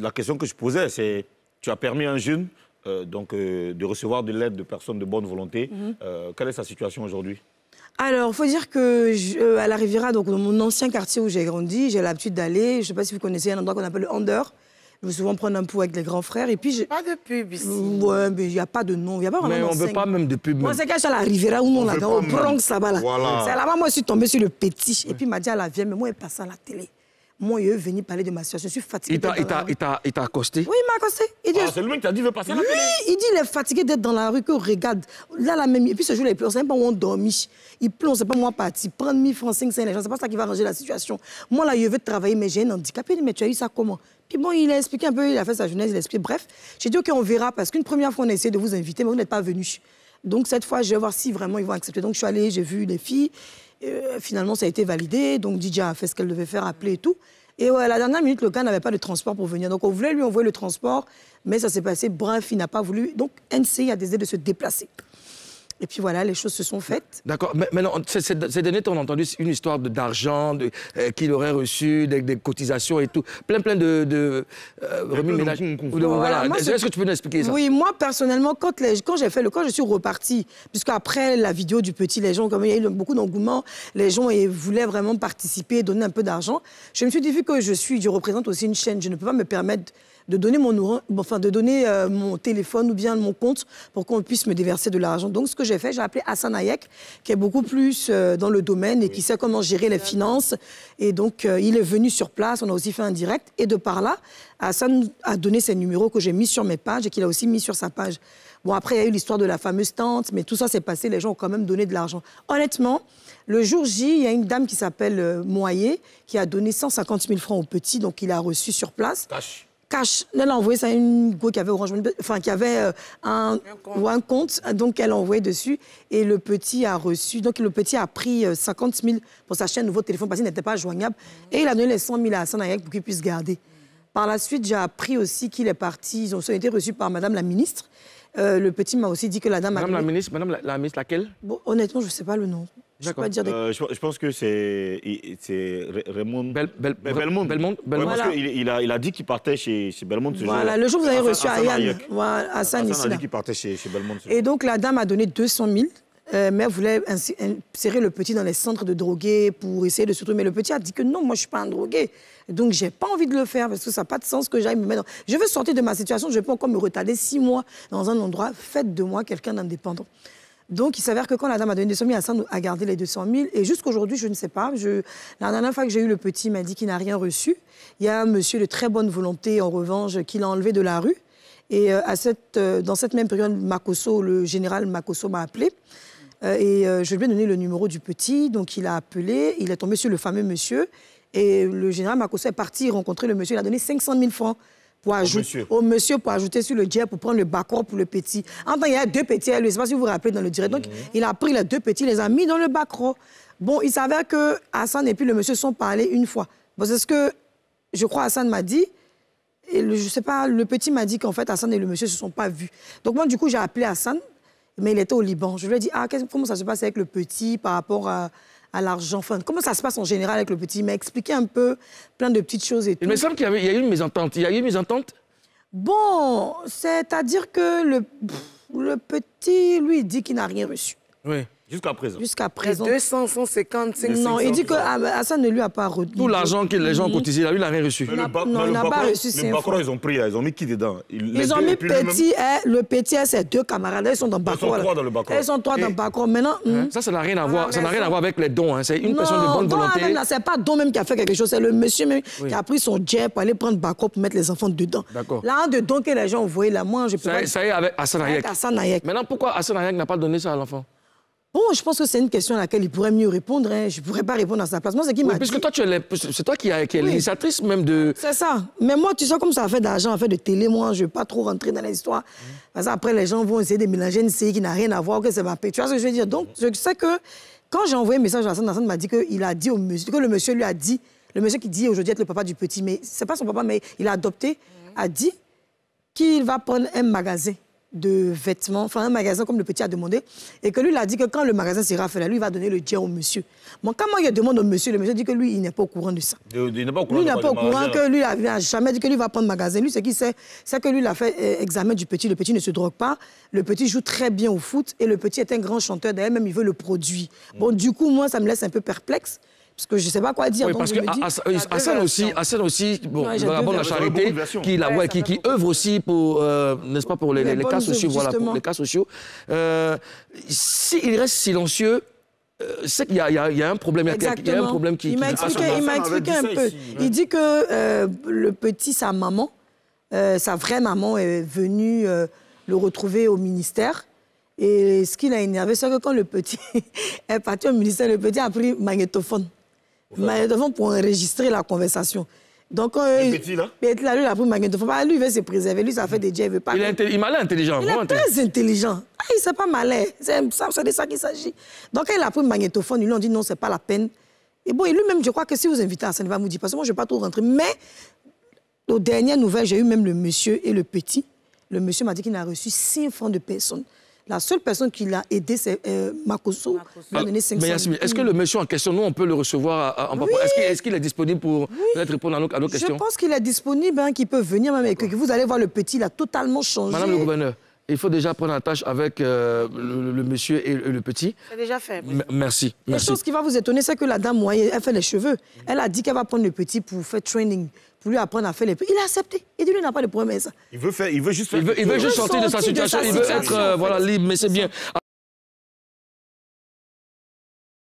la question que je posais, c'est tu as permis à un jeune euh, donc, euh, de recevoir de l'aide de personnes de bonne volonté. Mhm. Euh, quelle est sa situation aujourd'hui alors, il faut dire que je, à la Riviera, donc dans mon ancien quartier où j'ai grandi, j'ai l'habitude d'aller. Je ne sais pas si vous connaissez un endroit qu'on appelle le Under. Je vais souvent prendre un pot avec les grands frères. Et puis Pas de pub ici. Ouais, mais il n'y a pas de nom. Y a pas mais on ne veut pas même de pub. On se cache à la Riviera où on là Là. Voilà. C'est là-bas, moi, je suis tombée sur le petit. Et puis il m'a dit, à la mais moi, elle passe à la télé. Moi, il est venu parler de ma situation. Je suis fatiguée. Il t'a accosté Oui, il m'a accosté. Il dit, ah, c'est lui qui t'a dit, veut passer la la télé. il dit, il est fatigué d'être dans la rue, que regarde. Là, la même. Et puis ce jour, là il plonge. C'est pas où on dormit. Il ne c'est pas moi parti. Prendre 1000 francs, 5, 5 C'est pas ça qui va arranger la situation. Moi, là, je veux travailler, mais j'ai un handicap. Il dit, mais tu as eu ça comment puis bon, il a expliqué un peu, il a fait sa jeunesse, il a expliqué. Bref, j'ai dit, OK, on verra, parce qu'une première fois, on a essayé de vous inviter, mais vous n'êtes pas venu. Donc, cette fois, je vais voir si vraiment ils vont accepter. Donc, je suis allée, j'ai vu les filles. Euh, finalement, ça a été validé. Donc, Didja a fait ce qu'elle devait faire, appeler et tout. Et ouais, à la dernière minute, le gars n'avait pas de transport pour venir. Donc, on voulait lui envoyer le transport, mais ça s'est passé. Bref, il n'a pas voulu. Donc, NC a décidé de se déplacer. Et puis voilà, les choses se sont faites. D'accord. Maintenant, ces derniers temps, on a entendu une histoire d'argent de euh, qu'il aurait reçu, des, cotisations et tout. Plein, plein de, de euh, ménage. Est-ce que tu peux nous expliquer ça Oui, moi, personnellement, quand, quand j'ai fait le... Quand je suis repartie, puisqu'après la vidéo du petit, les gens, comme il y a eu beaucoup d'engouement, les gens voulaient vraiment participer, donner un peu d'argent, je me suis dit, vu que je suis... Je représente aussi une chaîne, je ne peux pas me permettre de donner mon enfin de donner euh, mon téléphone ou bien mon compte pour qu'on puisse me déverser de l'argent. Donc ce que j'ai fait, j'ai appelé Hassan Hayek, qui est beaucoup plus euh, dans le domaine et qui sait comment gérer les finances. Et donc euh, il est venu sur place, on a aussi fait un direct. Et de par là, Hassan a donné ses numéros que j'ai mis sur mes pages et qu'il a aussi mis sur sa page. Bon, après, il y a eu l'histoire de la fameuse tente, mais tout ça s'est passé, les gens ont quand même donné de l'argent. Honnêtement, le jour J, il y a une dame qui s'appelle Moyer qui a donné 150 000 francs au petit, donc il a reçu sur place. Elle a envoyé ça à une go qui avait enfin qui avait euh, un, compte. un, compte. donc elle a envoyé dessus et le petit a reçu. Donc le petit a pris 50 euh, 000 pour s'acheter un nouveau téléphone parce qu'il n'était pas joignable et il a donné les 100 000 à Sanaïek pour qu'il puisse garder. Par la suite, j'ai appris aussi qu'il est parti. Ils ont été reçus par Madame la ministre. Euh, le petit m'a aussi dit que la dame. Madame la ministre, Madame la, ministre laquelle Honnêtement, je ne sais pas le nom. Je, peux dire euh, je, pense que c'est Raymond Bel, il, a, il, a, dit qu'il partait chez, chez Ce voilà, le jour où vous avez reçu Ayane, Hassan, a dit qu'il partait chez, chez Et donc la dame a donné 200 000. Euh, mais elle voulait insérer le petit dans les centres de drogués pour essayer de se Mais le petit a dit que non, moi, je ne suis pas un drogué. Donc, j'ai pas envie de le faire parce que ça n'a pas de sens que j'aille me mettre. Je veux sortir de ma situation. Je ne vais pas encore me retarder six mois dans un endroit. Faites de moi quelqu'un d'indépendant. Donc, il s'avère que quand la dame a donné 200 000, s'en a gardé les 200 000. Et aujourd'hui, je ne sais pas. Je... La dernière fois que j'ai eu le petit m'a dit qu'il n'a rien reçu. Il y a un monsieur de très bonne volonté, en revanche, qui l'a enlevé de la rue. Et euh, euh, dans cette même période, le général Makoso m'a appelé. Euh, et je lui ai donné le numéro du petit. Donc, il a appelé. Il est tombé sur le fameux monsieur. Et le général Makoso est parti rencontrer le monsieur. Il a donné 500 000 francs ajouter au, monsieur. pour ajouter sur le direct, pour prendre le bacro pour le petit. En il y a deux petits à lui. Je ne sais pas si vous vous rappelez dans le direct. Donc, mhm. il a pris les deux petits, les a mis dans le bacro. Bon, il s'avère que Hassan et puis le monsieur sont parlés une fois. Bon, c'est ce que je crois Hassan m'a dit. Et je sais pas, le petit m'a dit qu'en fait, Hassan et le monsieur se sont pas vus. Donc moi, du coup, j'ai appelé Hassan, mais il était au Liban. Je lui ai dit, ah, comment ça se passe avec le petit par rapport à à l'argent Comment ça se passe en général avec le petit Mais Expliquez un peu plein de petites choses et tout. Il me semble qu'il y, a eu une mésentente. Il y a eu une mésentente Bon, c'est-à-dire que le, le petit, lui, dit qu'il n'a rien reçu. Oui. Jusqu'à présent. Jusqu'à présent. 200 500. Non, il dit que Hassan ne lui a pas reçu. Tout l'argent que les gens ont mhm. cotisé, lui, il n'a rien reçu. non, il n'a pas reçu. Le Macron ils ont pris, ils ont mis qui dedans Ils, ont mis Petit et hein, le Petit et hein, ses deux camarades. Ils sont dans Ils sont trois dans le Bacora. Ils sont trois dans Maintenant. Hein? Hmm. Ça, ça n'a rien à voir. rien à voir avec les dons. C'est une personne de bonne volonté. Non, c'est pas Don même qui a fait quelque chose. C'est le monsieur même qui a pris son jet pour aller prendre Bacora pour mettre les enfants dedans. D'accord. Là, de dons que les gens ont voyé, là, moi, je peux pas. Ça y est, avec Hassan Hayek. Maintenant, pourquoi Hassan Hayek n'a pas donné ça à l'enfant Bon, je pense que c'est une question à laquelle il pourrait mieux répondre. Hein. Je ne pourrais pas répondre à sa place. Moi, c'est qui m'a Puisque toi, c'est toi qui, a, l'initiatrice même de. C'est ça. Mais moi, tu sais, comme ça a fait d'argent, en fait de télé, moi, je ne vais pas trop rentrer dans l'histoire. Parce Parce les gens vont essayer de mélanger une série qui n'a rien à voir, que c'est ma paix. Tu vois ce que je veux dire? Donc, je sais que quand j'ai envoyé un message à Hassan, Hassan m'a dit qu'il a dit au monsieur, que le monsieur lui a dit, le monsieur qui dit aujourd'hui être le papa du petit, mais ce n'est pas son papa, mais il a adopté, a dit qu'il va prendre un magasin de vêtements, enfin un magasin comme le petit a demandé, et que lui, il a dit que quand le magasin sera fait, là, lui, il va donner le tien au monsieur. Bon, quand moi, il demande au monsieur, le monsieur dit que lui, il n'est pas au courant de ça. Il, n'est pas au courant, il pas au que lui, il n'a jamais dit que lui va prendre le magasin. Lui, ce c'est que lui, il a fait euh, examen du petit, le petit ne se drogue pas, le petit joue très bien au foot, et le petit est un grand chanteur, d'ailleurs, même il veut le produit. Mm. Bon, du coup, moi, ça me laisse un peu perplexe parce que je ne sais pas quoi dire. Oui, parce que aussi, aussi, bon, dans la charité, qui, la, qui, œuvre aussi pour, euh, n'est-ce pas, pour les, cas sociaux, voilà, pour les cas sociaux. Euh, s'il reste silencieux, euh, c'est y, a un problème. Il y a un problème qui. Il m'a expliqué, il m'a expliqué un peu. il dit que le petit, sa maman, sa vraie maman, est venue le retrouver au ministère. Et ce qui l'a énervé, c'est que quand le petit est parti au ministère, le petit a pris magnétophone. Magnétophone pour enregistrer la conversation. Donc, euh, il, lui, il a pris le magnétophone. lui, il veut se préserver. Lui, ça fait des diables. il pas. est, malin, intelligent. Il est très intelligent. Il Ah, il sait pas malin. C'est de ça qu'il s'agit. Donc, quand il a pris le magnétophone, ils lui ont dit non, ce n'est pas la peine. Et bon, lui-même, je crois que si vous invitez à ça, il va vous dire. Parce que moi, je ne vais pas trop rentrer. Mais, aux dernières nouvelles, j'ai eu même le monsieur et le petit. Le monsieur m'a dit qu'il n'a reçu 5 francs de personnes la seule personne qui l'a aidé, c'est euh, Makoso. est-ce que le monsieur en question, nous, on peut le recevoir en oui. Est-ce qu'il est, disponible pour répondre à nos, questions Je pense qu'il est disponible, hein, qu'il peut venir mais Que vous allez voir, le petit, il a totalement changé. Madame le gouverneur, il faut déjà prendre la tâche avec euh, le, monsieur et le petit. C'est déjà fait. Merci. La chose qui va vous étonner, c'est que la dame, moyenne, elle fait les cheveux. Mm. Elle a dit qu'elle va prendre le petit pour faire training, pour lui apprendre à faire les Il a accepté. Il dit, lui, n'a pas de problème ça. Il veut, faire, il veut juste, il veut, juste sortir, de sa situation. il veut être euh, voilà, libre, mais c'est bien.